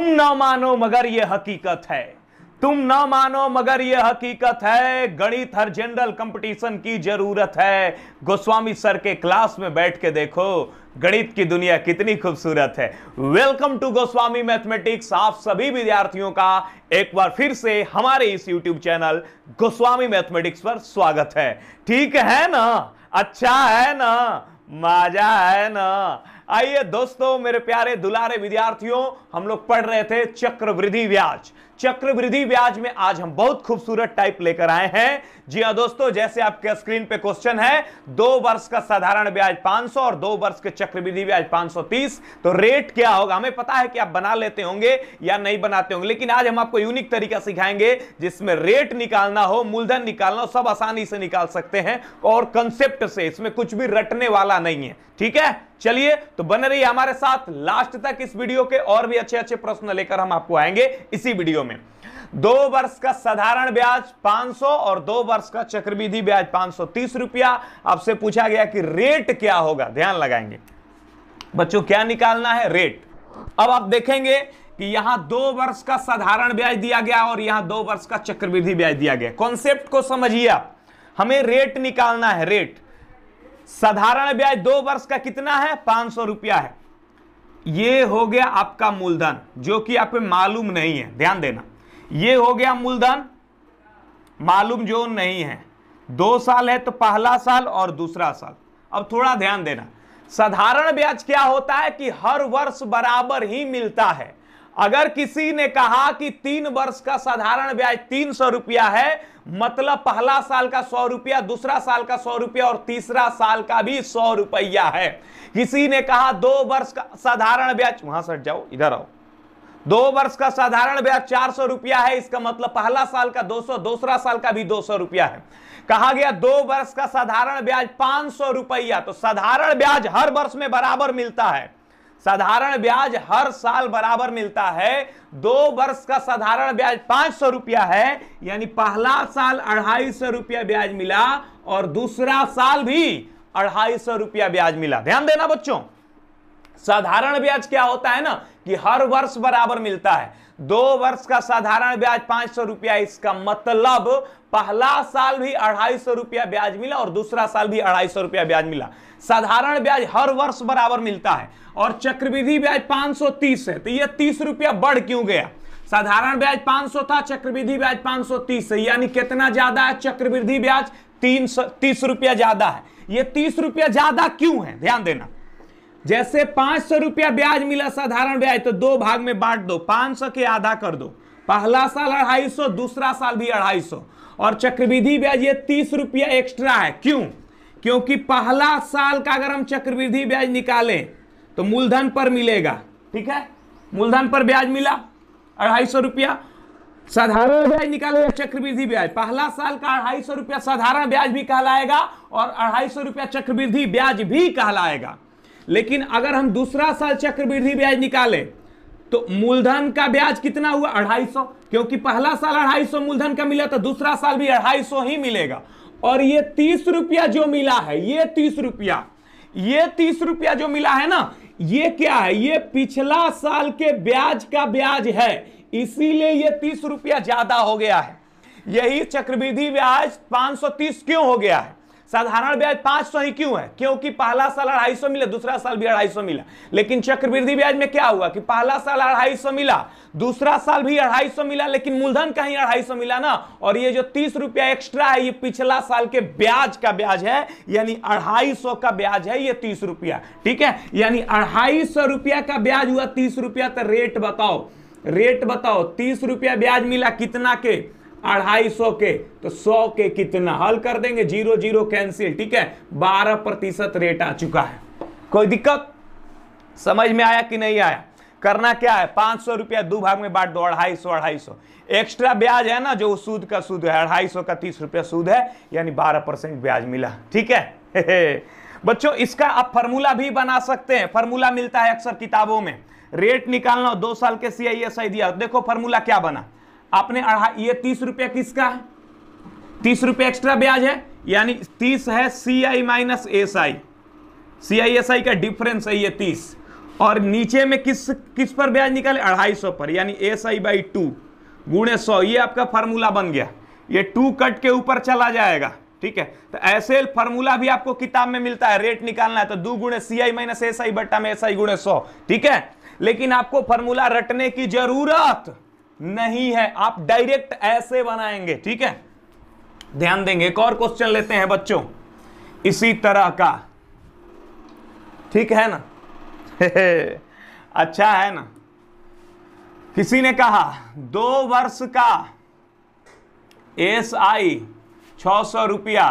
तुम ना मानो मगर यह हकीकत है तुम ना मानो मगर यह हकीकत है गणित हर जनरल कंपटीशन की जरूरत है गोस्वामी सर के क्लास में बैठ के देखो गणित की दुनिया कितनी खूबसूरत है वेलकम टू गोस्वामी मैथमेटिक्स आप सभी विद्यार्थियों का एक बार फिर से हमारे इस यूट्यूब चैनल गोस्वामी मैथमेटिक्स पर स्वागत है ठीक है ना अच्छा है ना मजा है ना आइए दोस्तों मेरे प्यारे दुलारे विद्यार्थियों हम लोग पढ़ रहे थे चक्रवृद्धि ब्याज चक्रवृद्धि ब्याज में आज हम बहुत खूबसूरत टाइप लेकर आए हैं जी हाँ दोस्तों जैसे आपके स्क्रीन पे क्वेश्चन है दो वर्ष का साधारण ब्याज 500 और दो वर्ष के चक्रवृद्धि ब्याज 530 तो रेट क्या होगा हमें पता है कि आप बना लेते होंगे या नहीं बनाते होंगे लेकिन आज हम आपको यूनिक तरीका सिखाएंगे जिसमें रेट निकालना हो मूलधन निकालना हो सब आसानी से निकाल सकते हैं और कंसेप्ट से इसमें कुछ भी रटने वाला नहीं है ठीक है चलिए तो बने रहिए हमारे साथ लास्ट तक इस वीडियो के और भी अच्छे अच्छे प्रश्न लेकर हम आपको आएंगे इसी वीडियो में दो वर्ष का साधारण ब्याज 500 और दो वर्ष का चक्रविधि ब्याज पांच रुपया आपसे पूछा गया कि रेट क्या होगा ध्यान लगाएंगे बच्चों क्या निकालना है रेट अब आप देखेंगे कि यहां दो वर्ष का साधारण ब्याज दिया गया और यहां दो वर्ष का चक्रवृद्धि ब्याज दिया गया कॉन्सेप्ट को समझिए आप हमें रेट निकालना है रेट साधारण ब्याज दो वर्ष का कितना है पांच सौ रुपया है ये हो गया आपका मूलधन जो कि आपको मालूम नहीं है ध्यान देना ये हो गया मूलधन मालूम जो नहीं है दो साल है तो पहला साल और दूसरा साल अब थोड़ा ध्यान देना साधारण ब्याज क्या होता है कि हर वर्ष बराबर ही मिलता है अगर किसी ने कहा कि तीन वर्ष का साधारण ब्याज तीन सौ रुपया है मतलब पहला साल का सौ रुपया दूसरा साल का सौ रुपया और तीसरा साल का भी सौ रुपया है किसी ने कहा दो वर्ष का साधारण ब्याज वहां सट जाओ इधर आओ दो वर्ष का साधारण ब्याज चार सौ रुपया है इसका मतलब पहला साल का दो सौ दूसरा साल का भी दो सौ रुपया है कहा गया दो वर्ष का साधारण ब्याज पांच सौ रुपया तो साधारण ब्याज हर वर्ष में बराबर मिलता है साधारण ब्याज हर साल बराबर मिलता है दो वर्ष का साधारण ब्याज पांच सौ रुपया है यानी पहला साल अढ़ाई सौ रुपया ब्याज मिला और दूसरा साल भी अढ़ाई सौ रुपया ब्याज मिला ध्यान देना बच्चों साधारण ब्याज क्या होता है ना कि हर वर्ष बराबर मिलता है दो वर्ष का साधारण ब्याज पांच सौ रुपया इसका मतलब पहला साल भी अढ़ाई सौ रुपया ब्याज मिला और दूसरा साल भी अढ़ाई सौ रुपया ब्याज मिला साधारण ब्याज हर वर्ष बराबर मिलता है और चक्रविधि ब्याज 530 है तो यह तीस रुपया बढ़ क्यों गया साधारण ब्याज 500 था चक्रविधि ब्याज 530 है यानी कितना ज्यादा है चक्रविधि ब्याज तीन तीस रुपया ज्यादा है यह तीस रुपया ज्यादा क्यों है ध्यान देना जैसे पांच सौ रुपया ब्याज मिला साधारण ब्याज तो दो भाग में बांट दो पांच सौ के आधा कर दो पहला साल अढ़ाई सौ दूसरा साल भी अढ़ाई सौ और चक्रविधि ब्याज ये तीस रुपया एक्स्ट्रा है क्यों क्योंकि पहला साल का अगर हम चक्रविधि ब्याज निकालें तो मूलधन पर मिलेगा ठीक है मूलधन पर ब्याज मिला अढ़ाई सौ रुपया साधारण ब्याज निकालेगा चक्रवृद्धि ब्याज पहला साल का अढ़ाई सौ रुपया साधारण ब्याज भी कहलाएगा और अढ़ाई सौ रुपया चक्रवृद्धि ब्याज भी कहलाएगा लेकिन अगर हम दूसरा साल चक्रवृद्धि ब्याज निकाले तो मूलधन का ब्याज कितना हुआ अढ़ाई सौ क्योंकि पहला साल अढ़ाई सौ मूलधन का मिला तो दूसरा साल भी अढ़ाई सौ ही मिलेगा और ये तीस रुपया जो मिला है ये तीस रुपया ये तीस रुपया जो मिला है ना ये क्या है ये पिछला साल के ब्याज का ब्याज है इसीलिए ये तीस रुपया ज्यादा हो गया है यही चक्रविधि ब्याज 530 क्यों हो गया है साधारण ब्याज पांच सौ ही क्यों है क्योंकि पहला साल अढ़ाई सौ मिला दूसरा साल भी अढ़ाई सौ मिला लेकिन चक्रवृद्धि ब्याज में क्या हुआ कि पहला साल अढ़ाई सौ मिला दूसरा साल भी अढ़ाई सौ मिला लेकिन मूलधन कहीं अढ़ाई सौ मिला ना और ये जो तीस रुपया एक्स्ट्रा है ये पिछला साल के ब्याज का ब्याज है यानी अढ़ाई सौ का ब्याज है ये तीस रुपया ठीक है यानी अढ़ाई सौ रुपया का ब्याज हुआ तीस रुपया तो रेट बताओ रेट बताओ तीस रुपया ब्याज मिला कितना के अढ़ाई सौ के तो सौ के कितना हल कर देंगे जीरो जीरो कैंसिल ठीक है बारह प्रतिशत रेट आ चुका है कोई दिक्कत समझ में आया कि नहीं आया करना क्या है पांच सौ रुपया दो भाग में बांट दो अढ़ाई सौ अढ़ाई सौ एक्स्ट्रा ब्याज है ना जो सूद का सूद है अढ़ाई सौ का तीस रुपया सूद है यानी बारह परसेंट ब्याज मिला ठीक है बच्चों इसका आप फार्मूला भी बना सकते हैं फार्मूला मिलता है अक्सर किताबों में रेट निकालना दो साल के सी आई आई दिया देखो फार्मूला क्या बना आपने अढ़ाई ये तीस रुपये किसका है तीस रुपये एक्स्ट्रा ब्याज है यानी तीस है C I minus S I C I S I का डिफरेंस है ये तीस और नीचे में किस किस पर ब्याज निकाले अढ़ाई सौ पर यानी एस आई बाई टू गुणे सौ ये आपका फार्मूला बन गया ये टू कट के ऊपर चला जाएगा ठीक है तो ऐसे फार्मूला भी आपको किताब में मिलता है रेट निकालना है तो दो गुणे सी आई माइनस एस आई बट्टा में एस आई गुणे सौ ठीक है लेकिन आपको फार्मूला रटने की जरूरत नहीं है आप डायरेक्ट ऐसे बनाएंगे ठीक है ध्यान देंगे एक और क्वेश्चन लेते हैं बच्चों इसी तरह का ठीक है ना अच्छा है ना किसी ने कहा दो वर्ष का एस आई छ सौ रुपया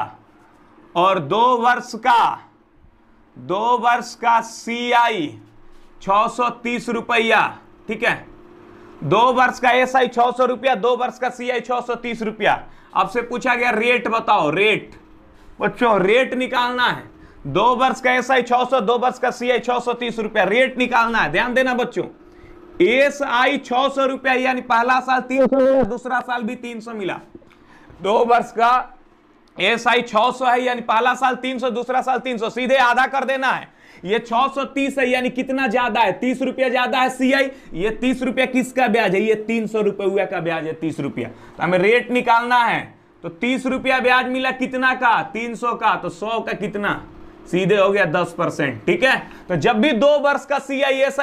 और दो वर्ष का दो वर्ष का सी आई छ सौ तीस रुपया ठीक है दो वर्ष का एस आई छह सौ रुपया दो वर्ष का सी आई छह सौ तीस रुपया आपसे पूछा गया रेट बताओ रेट बच्चों रेट निकालना है दो वर्ष का एस आई छह सौ दो वर्ष का सी आई छह सौ तीस रुपया रेट निकालना है ध्यान देना बच्चों एस आई छह सौ रुपया यानी पहला साल तीन सौ मिला दूसरा साल भी तीन सौ मिला दो वर्ष का एस आई छह सौ है यानी पहला साल तीन सौ दूसरा साल तीन सौ सीधे आधा कर देना है ये 630 है यानी कितना ज्यादा है तीस रुपया ज्यादा है आई ये तीस रुपया किसका ब्याज है ये तीन सौ रुपया का ब्याज है तीस रुपया तो हमें रेट निकालना है तो तीस रुपया ब्याज मिला कितना का तीन सौ का तो सौ का कितना सीधे हो गया दस परसेंट ठीक है तो जब भी दो वर्ष का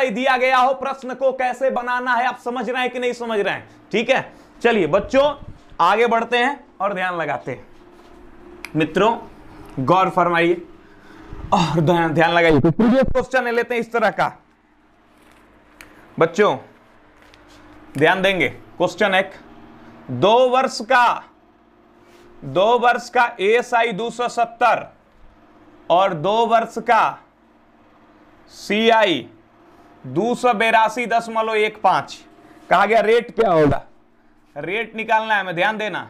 आई दिया गया हो प्रश्न को कैसे बनाना है आप समझ रहे हैं कि नहीं समझ रहे हैं ठीक है चलिए बच्चों आगे बढ़ते हैं और ध्यान लगाते हैं मित्रों गौर फरमाइए और ध्यान लगाइए तो प्रीवियस क्वेश्चन लेते हैं इस तरह का बच्चों ध्यान देंगे क्वेश्चन एक दो वर्ष का दो वर्ष का एस आई दो सौ सत्तर और दो वर्ष का सी आई दो सौ बेरासी दशमलव एक पांच कहा गया रेट क्या होगा रेट निकालना है हमें ध्यान देना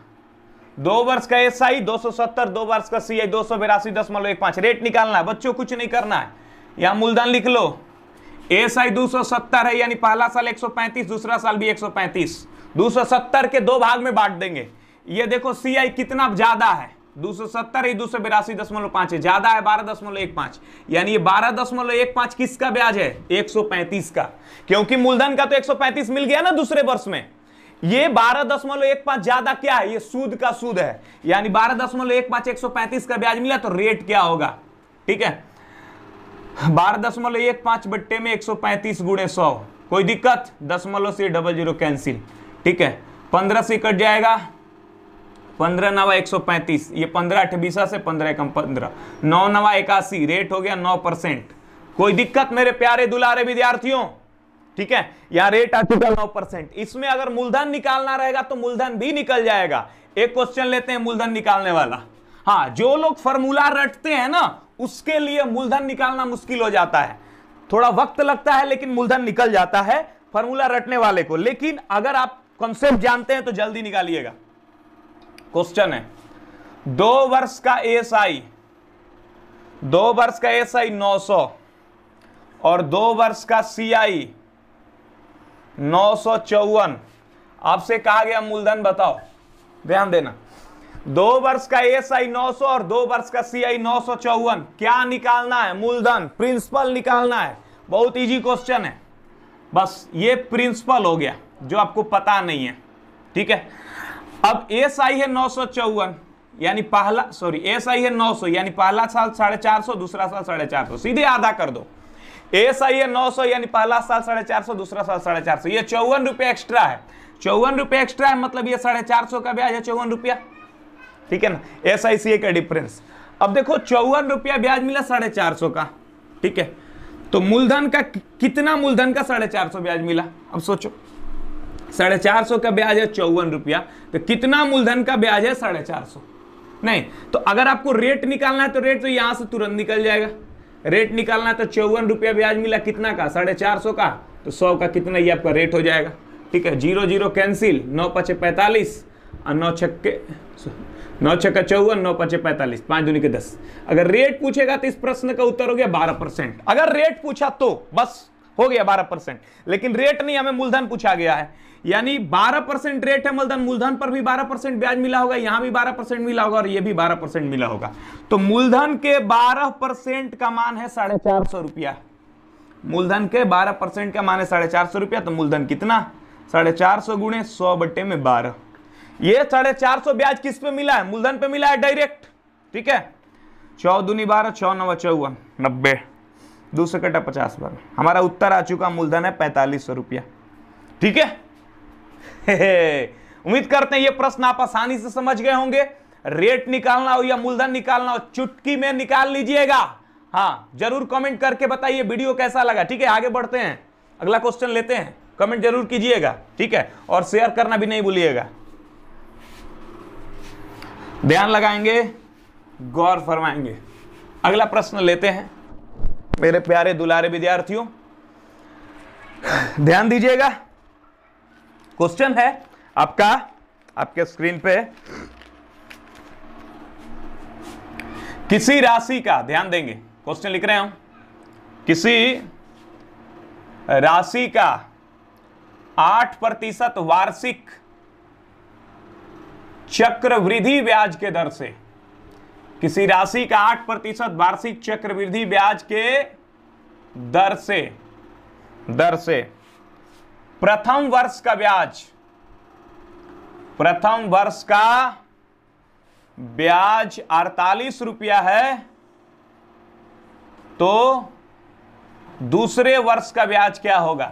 दो वर्ष का एस आई दो दो वर्ष का सी आई दो सौ रेट निकालना है बच्चों कुछ नहीं करना है यहां मूलधन लिख लो एस आई दो है यानी पहला साल 135 दूसरा साल भी 135 270 के दो भाग में बांट देंगे ये देखो सी आई कितना ज्यादा है दो सौ सत्तर दो सौ बिरासी दशमलव पांच है ज्यादा है बारह दशमलव एक पांच यानी बारह दशमलव एक पांच किसका ब्याज है एक सौ पैंतीस का क्योंकि मूलधन का तो एक सौ पैंतीस मिल गया ना दूसरे वर्ष में ये बारह दशमलव एक पांच ज्यादा क्या है ये सूद का सूद है यानी बारह दशमलव एक पांच एक सौ पैंतीस का ब्याज मिला तो रेट क्या होगा ठीक है बारह दशमलव एक पांच बट्टे में एक सौ पैंतीस गुणे सौ कोई दिक्कत दशमलव से डबल जीरो कैंसिल ठीक है पंद्रह से कट जाएगा पंद्रह नवा एक सौ पैंतीस ये पंद्रह अठबीसा से पंद्रह कम पंद्रह नौ नवा इक्यासी रेट हो गया नौ परसेंट कोई दिक्कत मेरे प्यारे दुलारे विद्यार्थियों ठीक है या रेट आ चुका नौ परसेंट इसमें अगर मूलधन निकालना रहेगा तो मूलधन भी निकल जाएगा एक क्वेश्चन लेते हैं मूलधन निकालने वाला हाँ जो लोग फॉर्मूला रटते हैं ना उसके लिए मूलधन निकालना मुश्किल हो जाता है थोड़ा वक्त लगता है लेकिन मूलधन निकल जाता है फॉर्मूला रटने वाले को लेकिन अगर आप कॉन्सेप्ट जानते हैं तो जल्दी निकालिएगा क्वेश्चन है दो वर्ष का एएसआई दो वर्ष का एएसआई 900 और दो वर्ष का सीआई नौ सौ चौवन आपसे कहा गया मूलधन बताओ ध्यान देना दो वर्ष का एस आई नौ सौ और दो वर्ष का सी आई नौ सौ चौवन क्या निकालना है मूलधन प्रिंसिपल निकालना है बहुत इजी क्वेश्चन है बस ये प्रिंसिपल हो गया जो आपको पता नहीं है ठीक है अब एस आई है नौ सौ चौवन यानी पहला सॉरी एस आई है नौ सौ यानी पहला साल साढ़े चार सौ दूसरा साल साढ़े चार सौ सीधे आधा कर दो एस आई है नौ सौ यानी पहला साल साढ़े चार सौ दूसरा साल साढ़े चार सौ यह चौवन रुपया एक्स्ट्रा है चौवन रुपया एक्स्ट्रा है मतलब ये साढ़े चार सौ का ब्याज है चौवन रुपया ठीक है ना एस आई सी ए का डिफरेंस अब देखो चौवन रुपया ब्याज मिला साढ़े चार सौ का ठीक है तो मूलधन का कितना मूलधन का साढ़े चार सौ ब्याज मिला अब सोचो साढ़े चार सौ का ब्याज है चौवन रुपया तो कितना मूलधन का ब्याज है साढ़े चार सौ नहीं तो अगर आपको रेट निकालना है तो रेट तो यहां से तुरंत निकल जाएगा रेट निकालना तो चौवन रुपया ब्याज मिला कितना का साढ़े चार सौ का तो सौ का कितना ये आपका रेट हो जाएगा ठीक है जीरो जीरो कैंसिल नौ पचे पैंतालीस और नौ छक्के नौ छक्का चौवन नौ पचे पैंतालीस पाँच दुनिया के दस अगर रेट पूछेगा तो इस प्रश्न का उत्तर हो गया बारह परसेंट अगर रेट पूछा तो बस हो गया बारह परसेंट लेकिन रेट नहीं हमें मूलधन पूछा गया है यानी बारह परसेंट रेट है मूलधन मूलधन पर भी बारह परसेंट ब्याज मिला होगा यहां भी बारह परसेंट मिला होगा और ये भी बारह परसेंट मिला होगा तो मूलधन के बारह परसेंट का मान है साढ़े चार सौ रुपया मूलधन के बारह परसेंट का मान है साढ़े चार सौ रुपया तो मूलधन कितना साढ़े चार सौ गुणे सौ बट्टे में बारह ये साढ़े चार सौ ब्याज किस पे मिला है मूलधन पे मिला है डायरेक्ट ठीक है चौदह दूनी बारह चौ नवा चौवन नब्बे दो सौ कटा पचास बार हमारा उत्तर आ चुका मूलधन है पैंतालीस सौ रुपया ठीक है उम्मीद करते हैं ये प्रश्न आप आसानी से समझ गए होंगे रेट निकालना हो या मूलधन निकालना हो चुटकी में निकाल लीजिएगा हाँ जरूर कमेंट करके बताइए वीडियो कैसा लगा ठीक है आगे बढ़ते हैं अगला क्वेश्चन लेते हैं कमेंट जरूर कीजिएगा ठीक है और शेयर करना भी नहीं भूलिएगा ध्यान लगाएंगे गौर फरमाएंगे अगला प्रश्न लेते हैं मेरे प्यारे दुलारे विद्यार्थियों ध्यान दीजिएगा क्वेश्चन है आपका आपके स्क्रीन पे किसी राशि का ध्यान देंगे क्वेश्चन लिख रहे हम किसी राशि का आठ प्रतिशत वार्षिक चक्रवृद्धि ब्याज के दर से किसी राशि का आठ प्रतिशत वार्षिक चक्रवृद्धि ब्याज के दर से दर से प्रथम वर्ष का ब्याज प्रथम वर्ष का ब्याज अड़तालीस रुपया है तो दूसरे वर्ष का ब्याज क्या होगा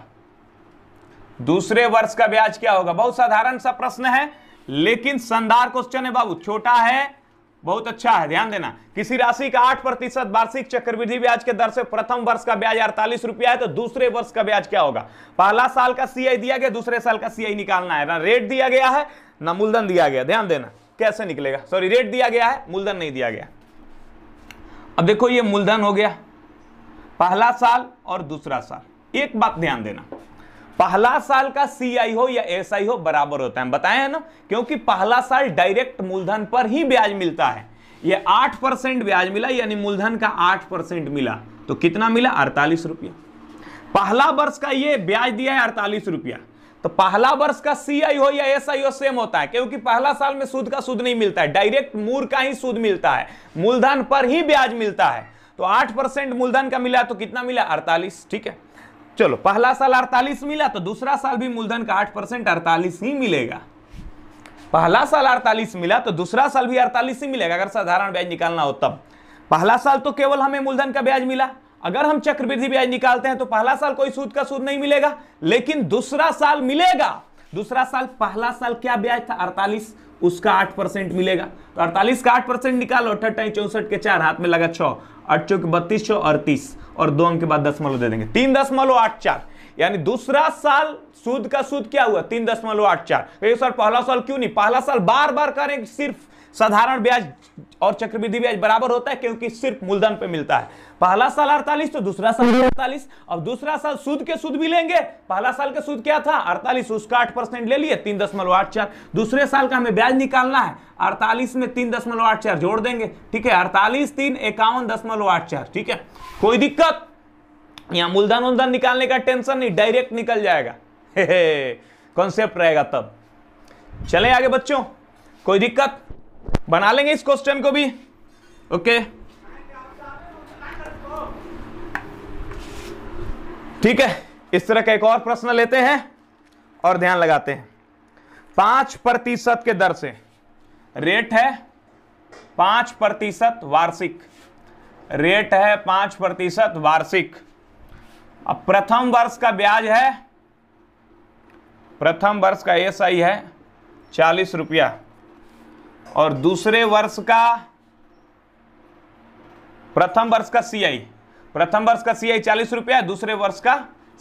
दूसरे वर्ष का ब्याज क्या होगा बहुत साधारण सा प्रश्न है लेकिन शानदार क्वेश्चन है बाबू छोटा है बहुत अच्छा है ध्यान देना किसी राशि का आठ प्रतिशत वार्षिक चक्रवृद्धि ब्याज के दर से प्रथम वर्ष का ब्याज अड़तालीस रुपया है तो दूसरे वर्ष का ब्याज क्या होगा पहला साल का सीआई दिया गया दूसरे साल का सीआई निकालना है ना रेट दिया गया है ना मूलधन दिया गया ध्यान देना कैसे निकलेगा सॉरी रेट दिया गया है मूलधन नहीं दिया गया अब देखो ये मूलधन हो गया पहला साल और दूसरा साल एक बात ध्यान देना पहला साल का सीआई हो या एसआई हो बराबर होता है बताया ना क्योंकि पहला साल डायरेक्ट मूलधन पर ही ब्याज मिलता है ये आठ परसेंट ब्याज मिला यानी मूलधन का आठ परसेंट मिला तो कितना मिला अड़तालीस रुपया पहला वर्ष का ये ब्याज दिया है अड़तालीस रुपया तो पहला वर्ष का सीआई हो या एस हो सेम होता है क्योंकि पहला साल में सूद का सूद नहीं मिलता है डायरेक्ट मूर का ही सूद मिलता है मूलधन पर ही ब्याज मिलता है तो आठ मूलधन का मिला तो कितना मिला अड़तालीस ठीक है चलो पहला साल अड़तालीस मिला तो दूसरा साल भी मूलधन का आठ परसेंट अड़तालीस ही मिलेगा पहला साल अड़तालीस मिला तो दूसरा साल भी अड़तालीस ही मिलेगा अगर साधारण ब्याज निकालना हो तब पहला साल तो केवल हमें मूलधन का ब्याज मिला अगर हम चक्रवृद्धि ब्याज निकालते हैं तो पहला साल कोई सूद का सूद नहीं मिलेगा लेकिन दूसरा साल मिलेगा दूसरा साल पहला साल क्या ब्याज था अड़तालीस उसका आठ परसेंट मिलेगा तो अड़तालीस का आठ परसेंट निकालो अठहत्तर चौसठ के चार हाथ में लगा छो आठ चौक बत्तीस छो अड़तीस और दो अंक के बाद दसमलव दे देंगे तीन दसमलव आठ चार यानी दूसरा साल सूद का सूद क्या हुआ तीन दशमलव आठ चार तो सर पहला साल क्यों नहीं पहला साल बार बार करें सिर्फ साधारण ब्याज और चक्रवृद्धि ब्याज बराबर होता है क्योंकि सिर्फ मूलधन पे मिलता है पहला साल अड़तालीस तो दूसरा साल अड़तालीस अब दूसरा साल सूद के सूद भी लेंगे पहला साल का सूद क्या था अड़तालीस उसका आठ परसेंट ले लिए तीन दशमलव आठ चार दूसरे साल का हमें ब्याज निकालना है अड़तालीस में तीन दशमलव आठ चार जोड़ देंगे ठीक है अड़तालीस तीन इक्यावन दशमलव आठ चार ठीक है कोई दिक्कत या मूलधन उलधन निकालने का टेंशन नहीं डायरेक्ट निकल जाएगा कॉन्सेप्ट रहेगा तब चले आगे बच्चों कोई दिक्कत बना लेंगे इस क्वेश्चन को भी ओके ठीक है इस तरह का एक और प्रश्न लेते हैं और ध्यान लगाते हैं पांच प्रतिशत के दर से रेट है पांच प्रतिशत वार्षिक रेट है पांच प्रतिशत वार्षिक अब प्रथम वर्ष का ब्याज है प्रथम वर्ष का एस आई है चालीस रुपया और दूसरे वर्ष का प्रथम वर्ष का सीआई प्रथम वर्ष का सीआई चालीस रुपया दूसरे वर्ष का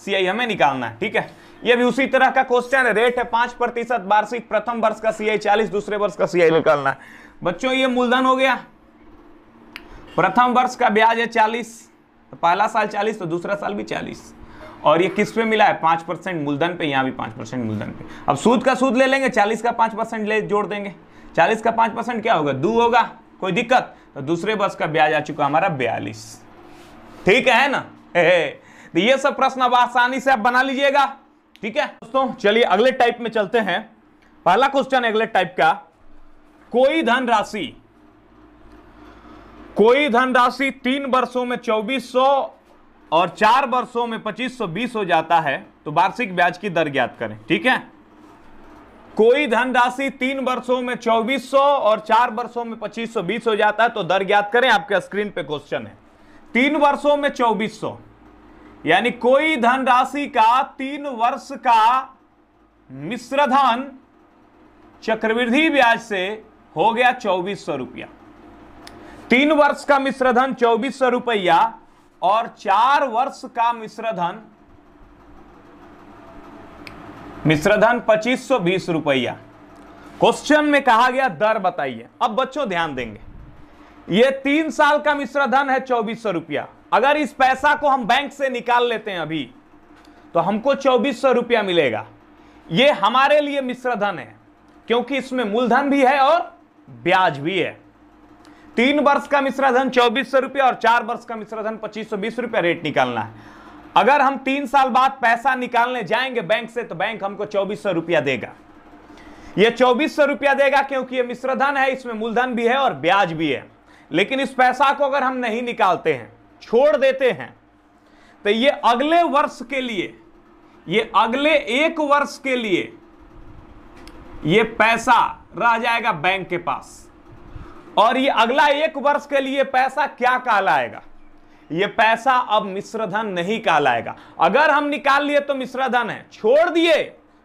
सीआई हमें निकालना है ठीक है यह भी उसी तरह का क्वेश्चन है रेट है पांच प्रतिशत वार्षिक प्रथम वर्ष का सीआई चालीस दूसरे वर्ष का सीआई निकालना है बच्चों ये मूलधन हो गया प्रथम वर्ष का ब्याज है चालीस तो पहला साल चालीस तो दूसरा साल भी चालीस और ये किस पे मिला है पांच परसेंट मूलधन पे यहाँ भी पांच परसेंट मूलधन पे अब सूद का सूद ले लेंगे चालीस का पांच परसेंट ले जोड़ देंगे चालीस का पांच परसेंट क्या होगा दो होगा कोई दिक्कत तो दूसरे बस का ब्याज आ चुका हमारा बयालीस ठीक है ना तो ये सब प्रश्न अब आसानी से आप बना लीजिएगा ठीक है दोस्तों चलिए अगले टाइप में चलते हैं पहला क्वेश्चन अगले टाइप का कोई धन राशि कोई धन राशि तीन वर्षों में 2400 और चार वर्षों में 2520 हो जाता है तो वार्षिक ब्याज की दर ज्ञात करें ठीक है कोई धनराशि तीन वर्षों में 2400 और चार वर्षों में बीस हो जाता है तो दर ज्ञात करें आपके स्क्रीन पे क्वेश्चन है तीन वर्षों में 2400 यानी कोई धनराशि का तीन वर्ष का मिश्रधन चक्रवृद्धि ब्याज से हो गया चौबीस सौ रुपया तीन वर्ष का मिश्रधन चौबीस सौ रुपया और चार वर्ष का मिश्रधन मिश्रधन पच्चीस सौ बीस रुपया क्वेश्चन में कहा गया दर बताइए अब बच्चों ध्यान देंगे ये तीन साल का मिश्रधन है चौबीस सौ रुपया अगर इस पैसा को हम बैंक से निकाल लेते हैं अभी तो हमको चौबीस सौ रुपया मिलेगा ये हमारे लिए मिश्रधन है क्योंकि इसमें मूलधन भी है और ब्याज भी है तीन वर्ष का मिश्रधन चौबीस सौ रुपया और चार वर्ष का मिश्रधन पच्चीस सौ बीस रुपया रेट निकालना है अगर हम तीन साल बाद पैसा निकालने जाएंगे बैंक से तो बैंक हमको चौबीस सौ रुपया देगा ये चौबीस सौ रुपया देगा क्योंकि ये मिश्रधन है इसमें मूलधन भी है और ब्याज भी है लेकिन इस पैसा को अगर हम नहीं निकालते हैं छोड़ देते हैं तो ये अगले वर्ष के लिए ये अगले एक वर्ष के लिए ये पैसा रह जाएगा बैंक के पास और ये अगला एक वर्ष के लिए पैसा क्या कहलाएगा ये पैसा अब मिश्रधन नहीं कहलाएगा अगर हम निकाल लिए तो मिश्रधन है छोड़ दिए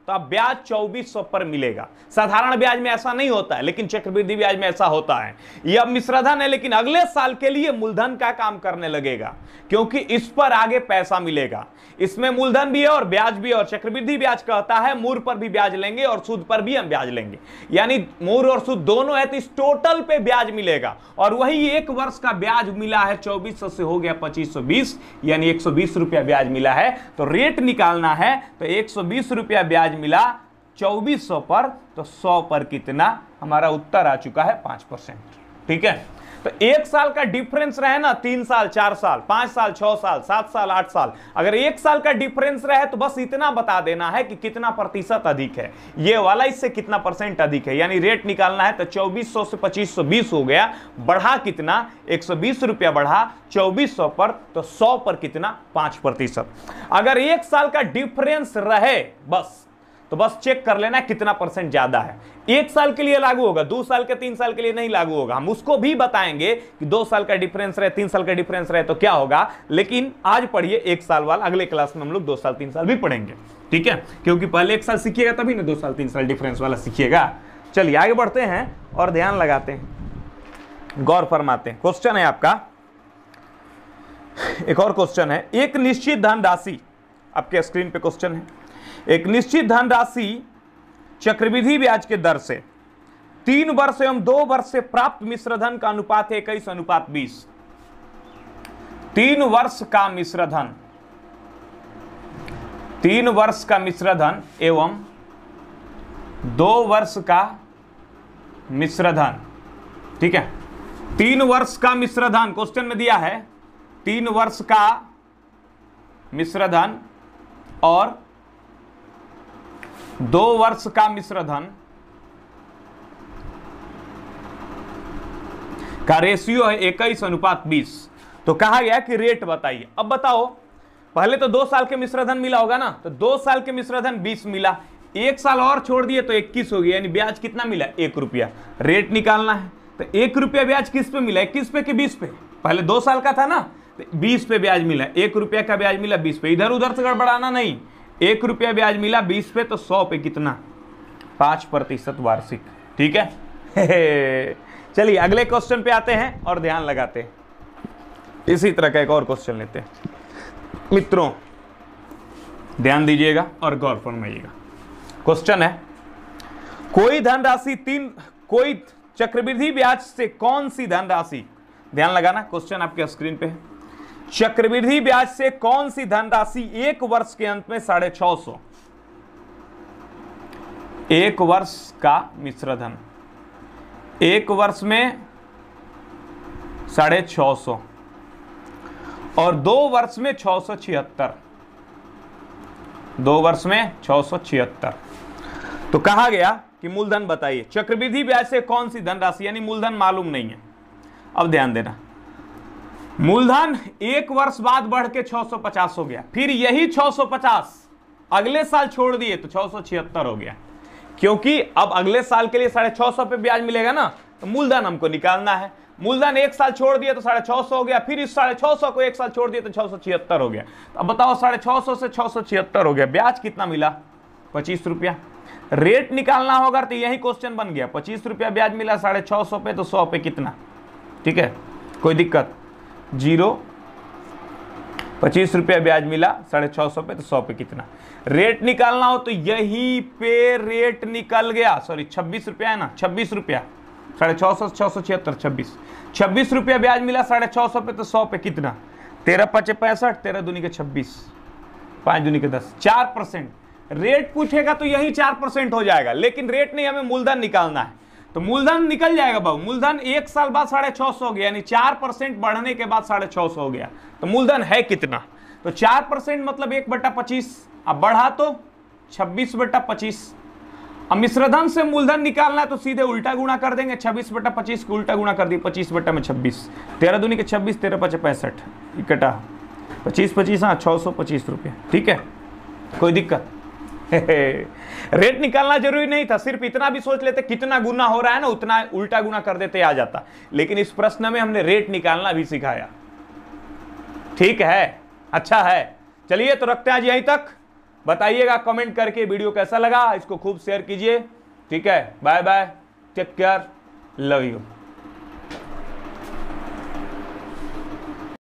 तो आप ब्याज चौबीस सौ पर मिलेगा साधारण ब्याज में ऐसा नहीं होता है लेकिन चक्रवृद्धि ब्याज में ऐसा होता है यह मिश्रधन है लेकिन अगले साल के लिए मूलधन का काम करने लगेगा क्योंकि इस पर आगे पैसा मिलेगा इसमें मूलधन भी है और ब्याज भी है और चक्रवृद्धि ब्याज कहता है मूर पर भी ब्याज लेंगे और सूद पर भी हम ब्याज लेंगे यानी मूर और सूद दोनों है तो इस टोटल पे ब्याज मिलेगा और वही एक वर्ष का ब्याज मिला है चौबीस से हो गया पच्चीस यानी एक रुपया ब्याज मिला है तो रेट निकालना है तो एक रुपया ब्याज मिला चौबीस सौ पर तो सौ पर कितना हमारा उत्तर आ चुका है पाँच परसेंट ठीक है तो एक साल का डिफरेंस रहे ना तीन साल चार साल पांच साल छह साल सात साल आठ साल अगर एक साल का डिफरेंस रहे तो बस इतना बता देना है कि कितना प्रतिशत अधिक है ये वाला इससे कितना परसेंट अधिक है यानी रेट निकालना है तो 2400 से 2520 हो गया बढ़ा कितना 120 रुपया बढ़ा 2400 पर तो 100 पर कितना पांच प्रतिशत अगर एक साल का डिफरेंस रहे बस तो बस चेक कर लेना कितना परसेंट ज्यादा है एक साल के लिए लागू होगा दो साल के तीन साल के लिए नहीं लागू होगा हम उसको भी बताएंगे कि दो साल का डिफरेंस रहे तीन साल का डिफरेंस रहे तो क्या होगा लेकिन आज पढ़िए एक साल वाला अगले क्लास में हम लोग दो साल तीन साल भी पढ़ेंगे ठीक है क्योंकि पहले एक साल सीखिएगा तभी ना दो साल तीन साल डिफरेंस वाला सीखिएगा चलिए आगे बढ़ते हैं और ध्यान लगाते हैं गौर फरमाते हैं क्वेश्चन है आपका एक और क्वेश्चन है एक निश्चित धनराशि आपके स्क्रीन पे क्वेश्चन है एक निश्चित धनराशि चक्रविधि ब्याज के दर से तीन वर्ष एवं दो वर्ष से प्राप्त मिश्रधन का अनुपात है इक्कीस अनुपात बीस तीन वर्ष का मिश्रधन तीन वर्ष का मिश्रधन एवं दो वर्ष का मिश्रधन ठीक है तीन वर्ष का मिश्रधन क्वेश्चन में दिया है तीन वर्ष का मिश्रधन और दो वर्ष का मिश्रधन का रेशियो है इक्कीस अनुपात बीस तो कहा गया कि रेट बताइए अब बताओ पहले तो दो साल के मिश्रधन मिला होगा ना तो दो साल के मिश्रधन बीस मिला एक साल और छोड़ दिए तो इक्कीस हो गया यानी ब्याज कितना मिला एक रुपया रेट निकालना है तो एक रुपया ब्याज किस पे मिला इक्कीस पे कि बीस पे पहले दो साल का था ना तो बीस पे ब्याज मिला एक रुपया का ब्याज मिला बीस पे इधर उधर से गड़बड़ाना नहीं एक रुपया ब्याज मिला बीस पे तो सौ पे कितना पांच प्रतिशत वार्षिक ठीक है चलिए अगले क्वेश्चन पे आते हैं और ध्यान लगाते हैं इसी तरह का एक और क्वेश्चन लेते हैं मित्रों ध्यान दीजिएगा और गौर फरमाइएगा क्वेश्चन है कोई धनराशि तीन कोई चक्रवृद्धि ब्याज से कौन सी धनराशि ध्यान लगाना क्वेश्चन आपके स्क्रीन पे है चक्रवृद्धि ब्याज से कौन सी धनराशि एक वर्ष के अंत में साढ़े छह सौ एक वर्ष का मिश्र धन एक वर्ष में साढ़े छ सौ और दो वर्ष में छ सौ छिहत्तर दो वर्ष में छ सौ छिहत्तर तो कहा गया कि मूलधन बताइए चक्रविधि ब्याज से कौन सी धनराशि यानी मूलधन मालूम नहीं है अब ध्यान देना मूलधन एक वर्ष बाद बढ़ के 650 हो गया फिर यही 650 अगले साल छोड़ दिए तो छह हो गया क्योंकि अब अगले साल के लिए साढ़े छह सौ पे ब्याज मिलेगा ना तो मूलधन हमको निकालना है मूलधन एक साल छोड़ दिया तो साढ़े छह सौ हो गया फिर इस साढ़े छह सौ को एक साल छोड़ दिया तो छह सौ छिहत्तर हो गया तो अब बताओ साढ़े छः सौ से छह सौ छिहत्तर हो गया ब्याज कितना मिला पच्चीस रुपया रेट निकालना होगा तो यही क्वेश्चन बन गया पच्चीस रुपया ब्याज मिला साढ़े छह सौ पे तो सौ पे कितना ठीक है कोई दिक्कत जीरो पच्चीस रुपया ब्याज मिला साढ़े छः सौ पे तो सौ पे कितना रेट निकालना हो तो यही पे रेट निकल गया सॉरी छब्बीस रुपया है ना छब्बीस रुपया साढ़े छः सौ छः सौ छिहत्तर छब्बीस छब्बीस रुपया ब्याज मिला साढ़े छः सौ पे तो सौ पे कितना तेरह पचे पैंसठ तेरह दूनी के छब्बीस पाँच दूनी के दस चार परसेंट रेट पूछेगा तो यही चार परसेंट हो जाएगा लेकिन रेट नहीं हमें मूलधन निकालना है तो मूलधन निकल जाएगा बाबू मूलधन एक साल बाद साढ़े छह सौ हो गया यानी चार परसेंट बढ़ने के बाद साढ़े छह सौ हो गया तो मूलधन है कितना तो चार परसेंट मतलब एक बट्टा पच्चीस अब बढ़ा तो छब्बीस बट्टा पच्चीस अब मिश्रधन से मूलधन निकालना है तो सीधे उल्टा गुणा कर देंगे छब्बीस बट्टा पच्चीस को उल्टा गुणा कर दिए पच्चीस बट्टा में छब्बीस तेरह दुनिया के छब्बीस तेरह पचास पैंसठ इकट्ठा पच्चीस पच्चीस हाँ छः सौ पच्चीस रुपये ठीक है कोई दिक्कत रेट निकालना जरूरी नहीं था सिर्फ इतना भी सोच लेते कितना गुना हो रहा है ना उतना उल्टा गुना कर देते आ जाता लेकिन इस प्रश्न में हमने रेट निकालना भी सिखाया ठीक है अच्छा है चलिए तो रखते हैं आज यहीं तक बताइएगा कमेंट करके वीडियो कैसा लगा इसको खूब शेयर कीजिए ठीक है bye bye take care love you